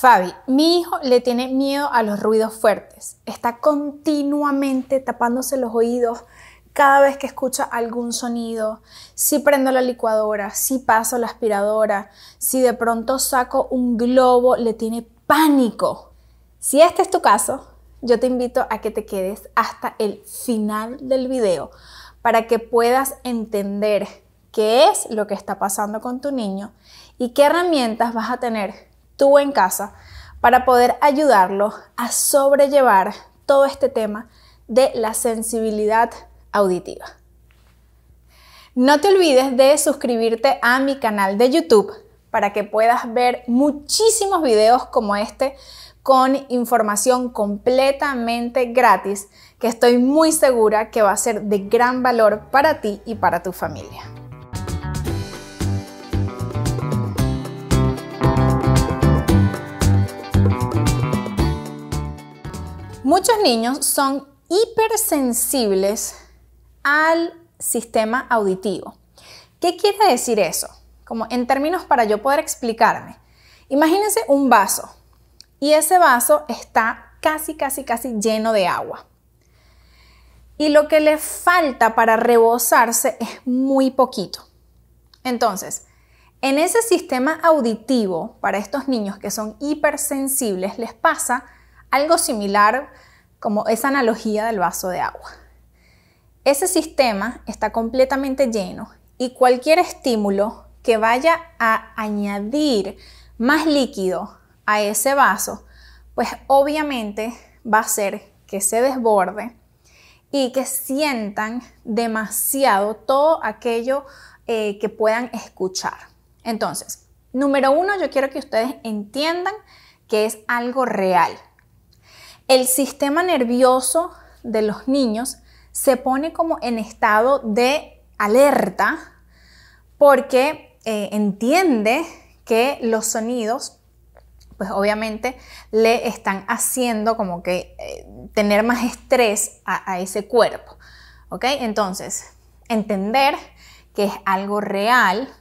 Fabi, mi hijo le tiene miedo a los ruidos fuertes. Está continuamente tapándose los oídos cada vez que escucha algún sonido, si prendo la licuadora, si paso la aspiradora, si de pronto saco un globo, le tiene pánico. Si este es tu caso, yo te invito a que te quedes hasta el final del video para que puedas entender qué es lo que está pasando con tu niño y qué herramientas vas a tener tú en casa, para poder ayudarlo a sobrellevar todo este tema de la sensibilidad auditiva. No te olvides de suscribirte a mi canal de YouTube para que puedas ver muchísimos videos como este con información completamente gratis que estoy muy segura que va a ser de gran valor para ti y para tu familia. Muchos niños son hipersensibles al sistema auditivo. ¿Qué quiere decir eso? Como en términos para yo poder explicarme. Imagínense un vaso y ese vaso está casi, casi, casi lleno de agua. Y lo que le falta para rebosarse es muy poquito. Entonces, en ese sistema auditivo, para estos niños que son hipersensibles, les pasa algo similar como esa analogía del vaso de agua. Ese sistema está completamente lleno y cualquier estímulo que vaya a añadir más líquido a ese vaso, pues obviamente va a hacer que se desborde y que sientan demasiado todo aquello eh, que puedan escuchar. Entonces, número uno, yo quiero que ustedes entiendan que es algo real, el sistema nervioso de los niños se pone como en estado de alerta porque eh, entiende que los sonidos pues obviamente le están haciendo como que eh, tener más estrés a, a ese cuerpo. ¿Ok? Entonces, entender que es algo real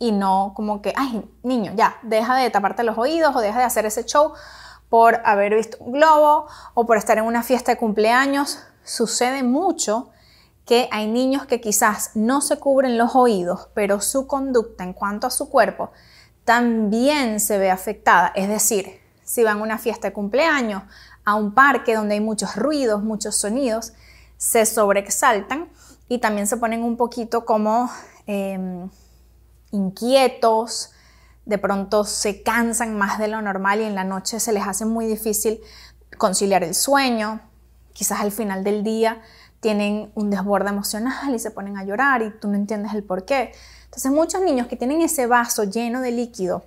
y no como que, ay, niño, ya, deja de taparte los oídos o deja de hacer ese show por haber visto un globo o por estar en una fiesta de cumpleaños. Sucede mucho que hay niños que quizás no se cubren los oídos, pero su conducta en cuanto a su cuerpo también se ve afectada. Es decir, si van a una fiesta de cumpleaños, a un parque donde hay muchos ruidos, muchos sonidos, se sobreexaltan y también se ponen un poquito como em, inquietos, de pronto se cansan más de lo normal y en la noche se les hace muy difícil conciliar el sueño, quizás al final del día tienen un desborde emocional y se ponen a llorar y tú no entiendes el por qué. Entonces muchos niños que tienen ese vaso lleno de líquido,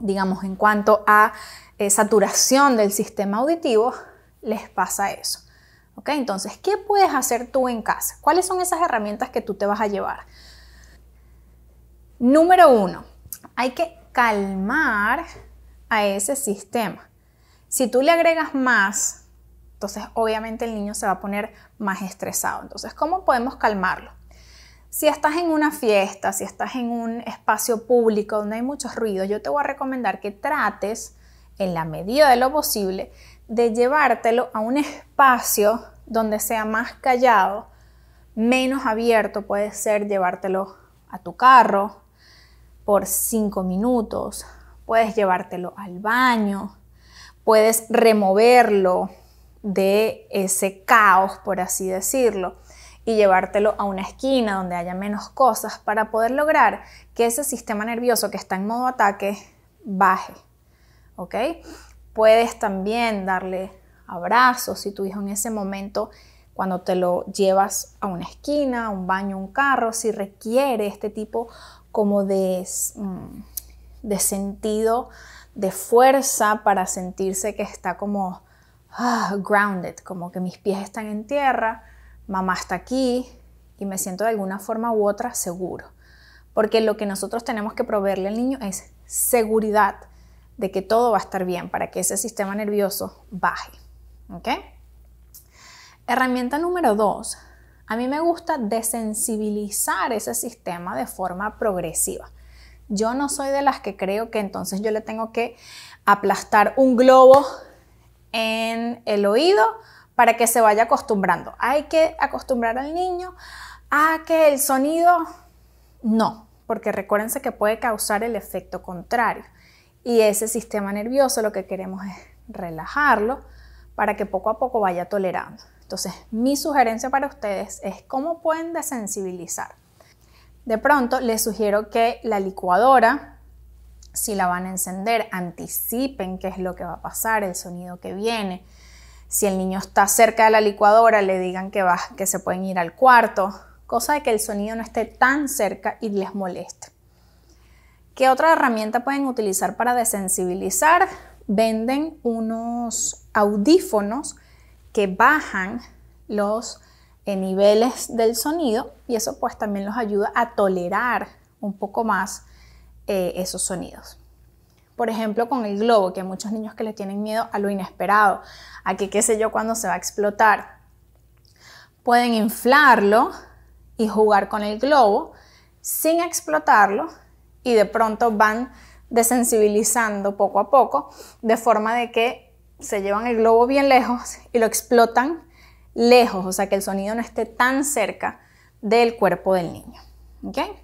digamos en cuanto a eh, saturación del sistema auditivo, les pasa eso. Entonces, ¿qué puedes hacer tú en casa? ¿Cuáles son esas herramientas que tú te vas a llevar? Número uno, hay que calmar a ese sistema. Si tú le agregas más, entonces obviamente el niño se va a poner más estresado. Entonces, ¿cómo podemos calmarlo? Si estás en una fiesta, si estás en un espacio público donde hay muchos ruidos, yo te voy a recomendar que trates, en la medida de lo posible, de llevártelo a un espacio donde sea más callado, menos abierto. Puede ser llevártelo a tu carro, por cinco minutos, puedes llevártelo al baño, puedes removerlo de ese caos, por así decirlo, y llevártelo a una esquina donde haya menos cosas para poder lograr que ese sistema nervioso que está en modo ataque baje. ¿Ok? Puedes también darle abrazos si tu hijo en ese momento, cuando te lo llevas a una esquina, a un baño, un carro, si requiere este tipo como mm, de, sentido, de fuerza para sentirse que está como ah, grounded, como que mis pies están en tierra, mamá está aquí y me siento de alguna forma u otra seguro. Porque lo que nosotros tenemos que proveerle al niño es seguridad de que todo va a estar bien para que ese sistema nervioso baje. ¿Ok? Herramienta número dos a mí me gusta desensibilizar ese sistema de forma progresiva. Yo no soy de las que creo que entonces yo le tengo que aplastar un globo en el oído para que se vaya acostumbrando. Hay que acostumbrar al niño a que el sonido no, porque recuérdense que puede causar el efecto contrario. Y ese sistema nervioso lo que queremos es relajarlo para que poco a poco vaya tolerando. Entonces, mi sugerencia para ustedes es cómo pueden desensibilizar. De pronto, les sugiero que la licuadora, si la van a encender, anticipen qué es lo que va a pasar, el sonido que viene. Si el niño está cerca de la licuadora, le digan que, va, que se pueden ir al cuarto, cosa de que el sonido no esté tan cerca y les moleste. ¿Qué otra herramienta pueden utilizar para desensibilizar? Venden unos audífonos que bajan los eh, niveles del sonido y eso pues también los ayuda a tolerar un poco más eh, esos sonidos. Por ejemplo, con el globo, que hay muchos niños que le tienen miedo a lo inesperado, a que qué sé yo cuando se va a explotar. Pueden inflarlo y jugar con el globo sin explotarlo y de pronto van desensibilizando poco a poco, de forma de que se llevan el globo bien lejos y lo explotan lejos, o sea que el sonido no esté tan cerca del cuerpo del niño.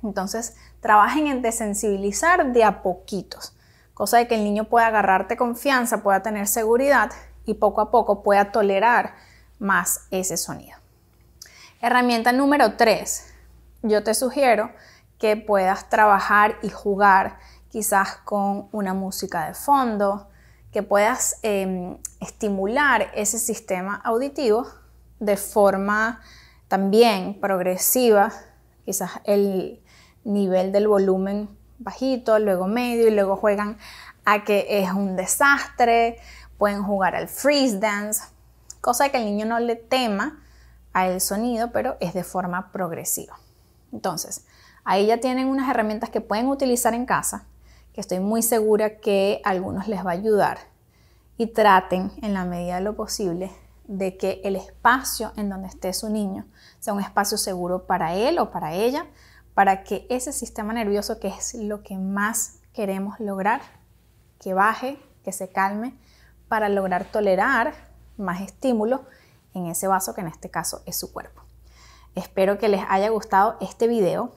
Entonces, trabajen en desensibilizar de a poquitos, cosa de que el niño pueda agarrarte confianza, pueda tener seguridad y poco a poco pueda tolerar más ese sonido. Herramienta número 3. Yo te sugiero que puedas trabajar y jugar quizás con una música de fondo, que puedas em, estimular ese sistema auditivo de forma también progresiva, quizás el nivel del volumen bajito, luego medio y luego juegan a que es un desastre, pueden jugar al freeze dance, cosa que el niño no le tema al sonido, pero es de forma progresiva. Entonces, ahí ya tienen unas herramientas que pueden utilizar en casa estoy muy segura que algunos les va a ayudar. Y traten, en la medida de lo posible, de que el espacio en donde esté su niño sea un espacio seguro para él o para ella, para que ese sistema nervioso, que es lo que más queremos lograr, que baje, que se calme, para lograr tolerar más estímulo en ese vaso que en este caso es su cuerpo. Espero que les haya gustado este video.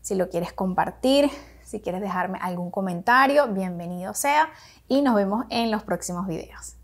Si lo quieres compartir, si quieres dejarme algún comentario, bienvenido sea y nos vemos en los próximos videos.